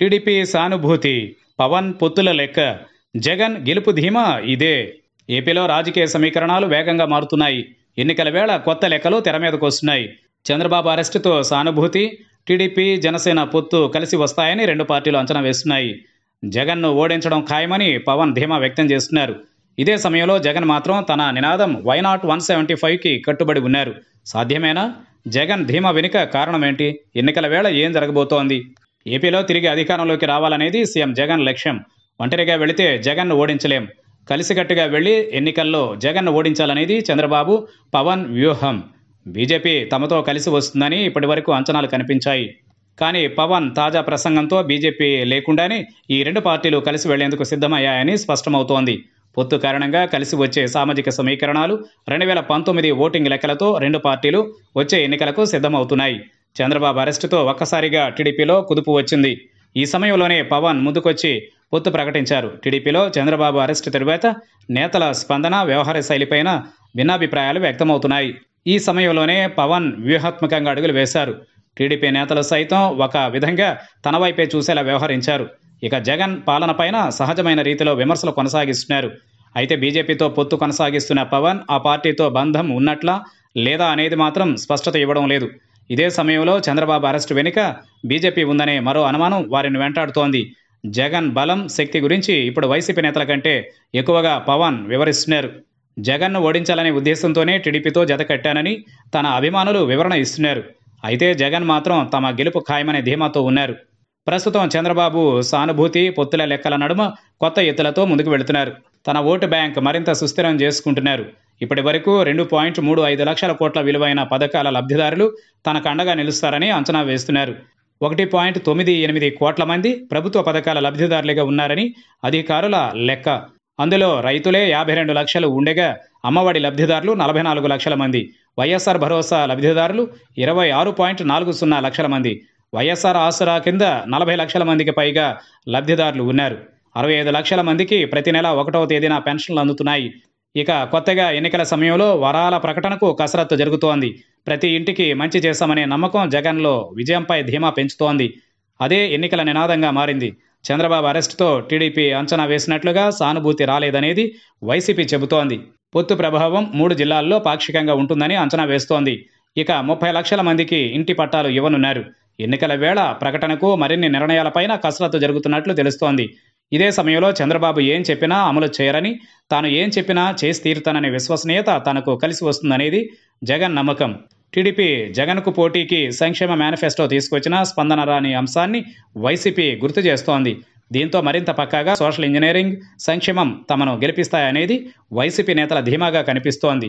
TDP సానుభూతి పవన్ పొత్తుల లెక్క జగన్ గెలుపు ధీమా ఇదే ఏపీలో రాజకీయ సమీకరణాలు వేగంగా మారుతున్నాయి ఎన్నికల వేళ కొత్త లెక్కలు తెర మీదకు వస్తున్నాయి చంద్రబాబు అరెస్టుతో సానుభూతి టీడీపీ జనసేన పొత్తు కలిసి వస్తాయని రెండు పార్టీలు అంచనా వేస్తున్నాయి జగన్ను ఓడించడం ఖాయమని పవన్ ధీమా వ్యక్తం చేస్తున్నారు ఇదే సమయంలో జగన్ మాత్రం తన నినాదం వైనాట్ వన్ సెవెంటీ ఫైవ్కి కట్టుబడి ఉన్నారు సాధ్యమేనా జగన్ ధీమా వెనుక కారణమేంటి ఎన్నికల వేళ ఏం జరగబోతోంది ఏపీలో తిరిగి అధికారంలోకి రావాలనేది సీఎం జగన్ లక్ష్యం ఒంటరిగా వెళితే జగన్ను ఓడించలేం కలిసికట్టుగా వెళ్లి ఎన్నికల్లో జగన్ను ఓడించాలనేది చంద్రబాబు పవన్ వ్యూహం బీజేపీ తమతో కలిసి వస్తుందని ఇప్పటివరకు అంచనాలు కనిపించాయి కానీ పవన్ తాజా ప్రసంగంతో బీజేపీ లేకుండానే ఈ రెండు పార్టీలు కలిసి వెళ్లేందుకు సిద్ధమయ్యాయని స్పష్టమవుతోంది పొత్తు కారణంగా కలిసి వచ్చే సామాజిక సమీకరణాలు రెండు వేల పంతొమ్మిది ఓటింగ్ లెక్కలతో రెండు పార్టీలు వచ్చే ఎన్నికలకు సిద్ధమవుతున్నాయి చంద్రబాబు అరెస్టుతో ఒక్కసారిగా టీడీపీలో కుదుపు వచ్చింది ఈ సమయంలోనే పవన్ ముందుకొచ్చి పొత్తు ప్రకటించారు టీడీపీలో చంద్రబాబు అరెస్టు తరువాత నేతల స్పందన వ్యవహార శైలిపైన భిన్నాభిప్రాయాలు వ్యక్తమవుతున్నాయి ఈ సమయంలోనే పవన్ వ్యూహాత్మకంగా అడుగులు వేశారు టీడీపీ నేతలు సైతం ఒక విధంగా తన వైపే చూసేలా వ్యవహరించారు ఇక జగన్ పాలనపైన సహజమైన రీతిలో విమర్శలు కొనసాగిస్తున్నారు అయితే బీజేపీతో పొత్తు కొనసాగిస్తున్న పవన్ ఆ పార్టీతో బంధం ఉన్నట్లా లేదా అనేది మాత్రం స్పష్టత ఇవ్వడం లేదు ఇదే సమయంలో చంద్రబాబు అరెస్టు వెనుక బీజేపీ ఉందనే మరో అనుమానం వారిని వెంటాడుతోంది జగన్ బలం శక్తి గురించి ఇప్పుడు వైసీపీ నేతల కంటే ఎక్కువగా పవన్ వివరిస్తున్నారు జగన్ను ఓడించాలనే ఉద్దేశంతోనే టీడీపీతో జత కట్టానని తన అభిమానులు వివరణ ఇస్తున్నారు అయితే జగన్ మాత్రం తమ గెలుపు ఖాయమనే ధీమాతో ఉన్నారు ప్రస్తుతం చంద్రబాబు సానుభూతి పొత్తుల లెక్కల నడుమ కొత్త ఎత్తులతో ముందుకు వెళుతున్నారు తన ఓటు బ్యాంక్ మరింత సుస్థిరం చేసుకుంటున్నారు ఇప్పటి వరకు రెండు పాయింట్ మూడు ఐదు లక్షల కోట్ల విలువైన పథకాల లబ్ధిదారులు తనకు అండగా నిలుస్తారని అంచనా వేస్తున్నారు ఒకటి పాయింట్ తొమ్మిది ఎనిమిది కోట్ల మంది ప్రభుత్వ పథకాల లబ్ధిదారులుగా ఉన్నారని అధికారుల లెక్క అందులో రైతులే యాభై రెండు లక్షలు ఉండగా అమ్మఒడి లబ్ధిదారులు నలభై నాలుగు లక్షల మంది వైఎస్ఆర్ భరోసా లబ్ధిదారులు ఇరవై ఆరు పాయింట్ నాలుగు సున్నా లక్షల మంది వైఎస్ఆర్ ఆసరా కింద నలభై లక్షల మందికి పైగా లబ్ధిదారులు ఉన్నారు అరవై ఐదు లక్షల మందికి ప్రతి నెల ఒకటవ తేదీన పెన్షన్లు అందుతున్నాయి ఇక కొత్తగా ఎన్నికల సమయంలో వరాల ప్రకటనకు కసరత్తు జరుగుతోంది ప్రతి ఇంటికి మంచి చేస్తామనే నమ్మకం జగన్లో విజయంపై ధీమా పెంచుతోంది అదే ఎన్నికల నినాదంగా మారింది చంద్రబాబు అరెస్టుతో టీడీపీ అంచనా వేసినట్లుగా సానుభూతి రాలేదనేది వైసీపీ చెబుతోంది పొత్తు ప్రభావం మూడు జిల్లాల్లో పాక్షికంగా ఉంటుందని అంచనా వేస్తోంది ఇక ముప్పై లక్షల మందికి ఇంటి పట్టాలు ఇవ్వనున్నారు ఎన్నికల వేళ ప్రకటనకు మరిన్ని నిర్ణయాలపైన కసరత్తు జరుగుతున్నట్లు తెలుస్తోంది ఇదే సమయంలో చంద్రబాబు ఏం చెప్పినా అమలు చేయరని తాను ఏం చెప్పినా చేసి తీరుతాననే విశ్వసనీయత తనకు కలిసి వస్తుందనేది జగన్ నమ్మకం టీడీపీ జగన్కు పోటీకి సంక్షేమ మేనిఫెస్టో తీసుకొచ్చిన స్పందన రాని అంశాన్ని వైసీపీ గుర్తు చేస్తోంది దీంతో మరింత పక్కాగా సోషల్ ఇంజనీరింగ్ సంక్షేమం తమను గెలిపిస్తాయనేది వైసీపీ నేతల ధీమాగా కనిపిస్తోంది